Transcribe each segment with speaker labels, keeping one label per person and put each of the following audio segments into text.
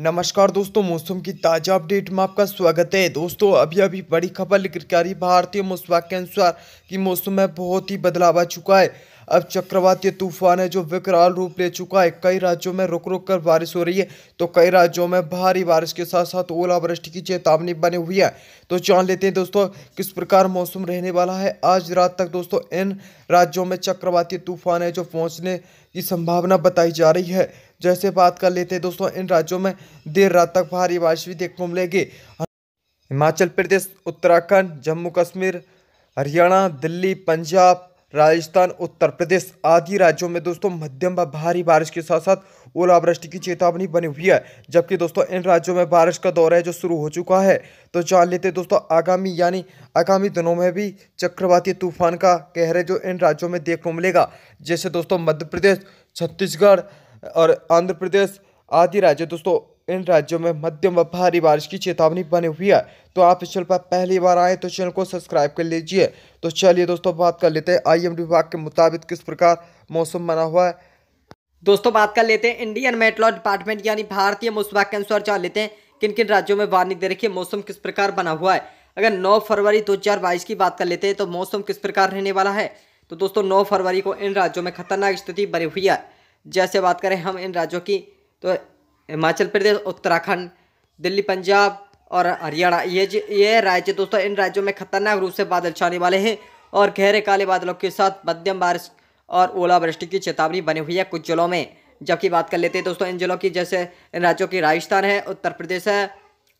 Speaker 1: नमस्कार दोस्तों मौसम की ताज़ा अपडेट में आपका स्वागत है दोस्तों अभी अभी बड़ी खबर लेकर के आ रही भारतीय मौसम के अनुसार कि मौसम में बहुत ही बदलाव आ चुका है अब चक्रवातीय तूफान है जो विकराल रूप ले चुका है कई राज्यों में रुक रुक कर बारिश हो रही है तो कई राज्यों में भारी बारिश के साथ साथ ओलावृष्टि की चेतावनी बनी हुई है तो जान लेते हैं दोस्तों किस प्रकार मौसम रहने वाला है आज रात तक दोस्तों इन राज्यों में चक्रवाती तूफान है जो पहुँचने की संभावना बताई जा रही है जैसे बात कर लेते हैं दोस्तों इन राज्यों में देर रात तक भारी बारिश भी देखने को मिलेगी हिमाचल प्रदेश उत्तराखंड जम्मू कश्मीर हरियाणा दिल्ली पंजाब राजस्थान उत्तर प्रदेश आदि राज्यों में दोस्तों मध्यम व भारी बारिश के साथ साथ ओलावृष्टि की चेतावनी बनी हुई है जबकि दोस्तों इन राज्यों में बारिश का दौर है जो शुरू हो चुका है तो जान लेते हैं दोस्तों आगामी यानी आगामी दिनों में भी चक्रवाती तूफान का कहर जो इन राज्यों में देखने को मिलेगा जैसे दोस्तों मध्य प्रदेश छत्तीसगढ़ और आंध्र प्रदेश आदि राज्य दोस्तों इन राज्यों में मध्यम व भारी बारिश की चेतावनी बनी हुई है तो आप इस चैनल पर पहली बार आए तो चैनल को सब्सक्राइब कर लीजिए तो चलिए दोस्तों बात कर लेते हैं आई विभाग के मुताबिक किस प्रकार मौसम बना हुआ है
Speaker 2: दोस्तों बात कर लेते हैं इंडियन मेट्रो डिपार्टमेंट यानी भारतीय मौसम के अनुसार जान लेते हैं किन किन राज्यों में वार्निंग दे रखी है मौसम किस प्रकार बना हुआ है अगर 9 फरवरी 2022 की बात कर लेते हैं तो मौसम किस प्रकार रहने वाला है तो दोस्तों 9 फरवरी को इन राज्यों में खतरनाक स्थिति बनी हुई है जैसे बात करें हम इन राज्यों की तो हिमाचल प्रदेश उत्तराखंड दिल्ली पंजाब और हरियाणा ये ये राज्य दोस्तों इन राज्यों में खतरनाक रूप से बादल छाने वाले हैं और गहरे काले बादलों के साथ मध्यम बारिश और ओलावृष्टि की चेतावनी बनी हुई है कुछ जिलों में जबकि बात कर लेते हैं दोस्तों इन जिलों की जैसे इन राज्यों की राजस्थान है उत्तर प्रदेश है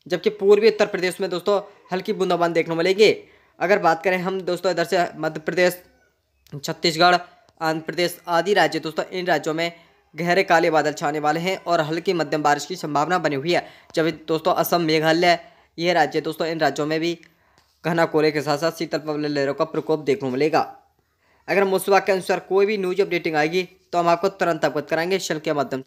Speaker 2: जबकि पूर्वी उत्तर प्रदेश में दोस्तों हल्की बूंदाबांद देखने को मिलेगी अगर बात करें हम दोस्तों इधर से मध्य प्रदेश छत्तीसगढ़ आंध्र प्रदेश आदि राज्य दोस्तों इन राज्यों में गहरे काले बादल छाने वाले हैं और हल्की मध्यम बारिश की संभावना बनी हुई है जब दोस्तों असम मेघालय ये राज्य दोस्तों इन राज्यों में भी घना कोहरे के साथ साथ शीतल पवन लहरों का प्रकोप देखने को मिलेगा अगर मौसम के अनुसार कोई भी न्यूज अपडेटिंग आएगी तो हम आपको तुरंत अवगत कराएंगे शल के माध्यम